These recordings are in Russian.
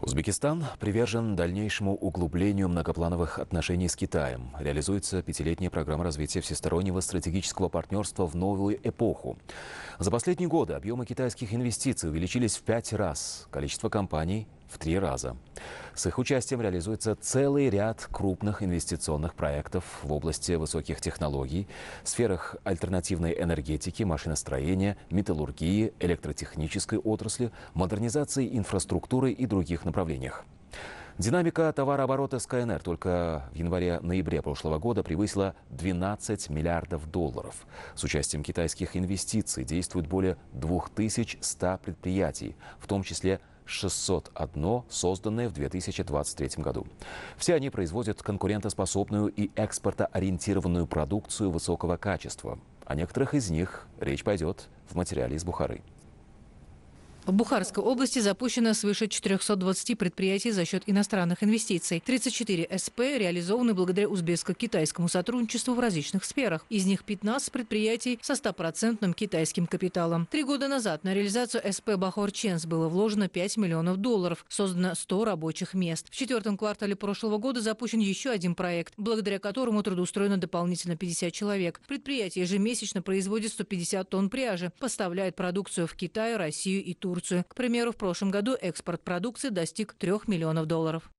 Узбекистан привержен дальнейшему углублению многоплановых отношений с Китаем. Реализуется пятилетняя программа развития всестороннего стратегического партнерства в новую эпоху. За последние годы объемы китайских инвестиций увеличились в пять раз. Количество компаний в три раза. С их участием реализуется целый ряд крупных инвестиционных проектов в области высоких технологий, сферах альтернативной энергетики, машиностроения, металлургии, электротехнической отрасли, модернизации инфраструктуры и других направлениях. Динамика товарооборота с только в январе-ноябре прошлого года превысила 12 миллиардов долларов. С участием китайских инвестиций действует более 2100 предприятий, в том числе 601, созданное в 2023 году. Все они производят конкурентоспособную и экспортоориентированную продукцию высокого качества. О некоторых из них речь пойдет в материале из Бухары. В Бухарской области запущено свыше 420 предприятий за счет иностранных инвестиций. 34 СП реализованы благодаря узбеко-китайскому сотрудничеству в различных сферах. Из них 15 предприятий со стопроцентным китайским капиталом. Три года назад на реализацию СП «Бахор было вложено 5 миллионов долларов. Создано 100 рабочих мест. В четвертом квартале прошлого года запущен еще один проект, благодаря которому трудоустроено дополнительно 50 человек. Предприятие ежемесячно производит 150 тонн пряжи, поставляет продукцию в Китай, Россию и Турцию. Турцию. К примеру, в прошлом году экспорт продукции достиг 3 миллионов долларов.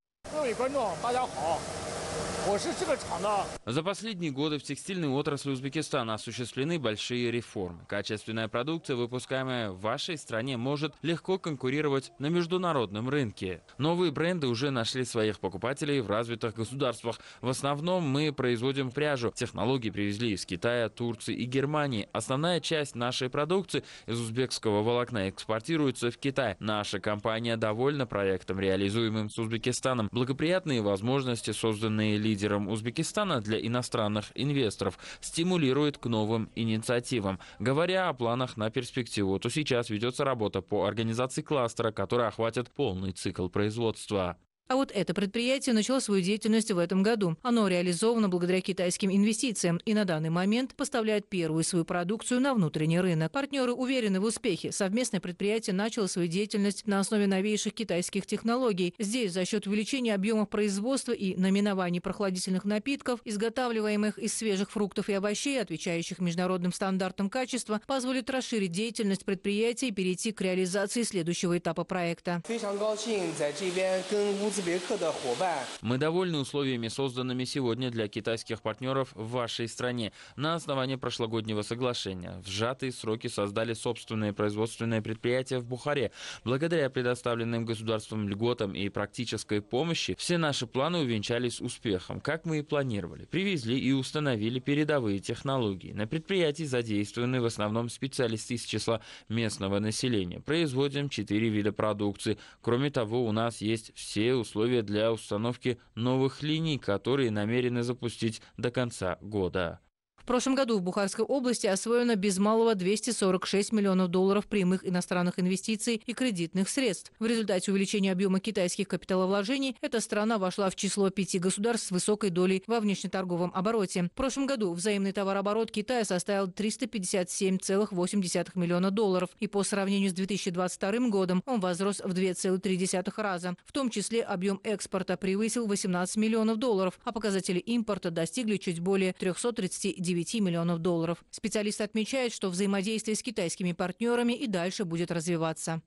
За последние годы в текстильной отрасли Узбекистана осуществлены большие реформы. Качественная продукция, выпускаемая в вашей стране, может легко конкурировать на международном рынке. Новые бренды уже нашли своих покупателей в развитых государствах. В основном мы производим пряжу. Технологии привезли из Китая, Турции и Германии. Основная часть нашей продукции из узбекского волокна экспортируется в Китай. Наша компания довольна проектом, реализуемым с Узбекистаном. Благоприятные возможности, созданные лидерами лидером Узбекистана для иностранных инвесторов, стимулирует к новым инициативам. Говоря о планах на перспективу, то сейчас ведется работа по организации кластера, который охватит полный цикл производства. А вот это предприятие начало свою деятельность в этом году. Оно реализовано благодаря китайским инвестициям и на данный момент поставляет первую свою продукцию на внутренний рынок. Партнеры уверены в успехе. Совместное предприятие начало свою деятельность на основе новейших китайских технологий. Здесь за счет увеличения объемов производства и наименований прохладительных напитков, изготавливаемых из свежих фруктов и овощей, отвечающих международным стандартам качества, позволит расширить деятельность предприятия и перейти к реализации следующего этапа проекта. Мы довольны условиями, созданными сегодня для китайских партнеров в вашей стране. На основании прошлогоднего соглашения в сжатые сроки создали собственные производственные предприятия в Бухаре. Благодаря предоставленным государством льготам и практической помощи, все наши планы увенчались успехом, как мы и планировали. Привезли и установили передовые технологии. На предприятии задействованы в основном специалисты из числа местного населения. Производим четыре вида продукции. Кроме того, у нас есть все условия для установки новых линий, которые намерены запустить до конца года прошлом году в Бухарской области освоено без малого 246 миллионов долларов прямых иностранных инвестиций и кредитных средств. В результате увеличения объема китайских капиталовложений эта страна вошла в число пяти государств с высокой долей во внешнеторговом обороте. В прошлом году взаимный товарооборот Китая составил 357,8 миллиона долларов, и по сравнению с 2022 годом он возрос в 2,3 раза. В том числе объем экспорта превысил 18 миллионов долларов, а показатели импорта достигли чуть более 339 9 миллионов долларов. Специалисты отмечают, что взаимодействие с китайскими партнерами и дальше будет развиваться.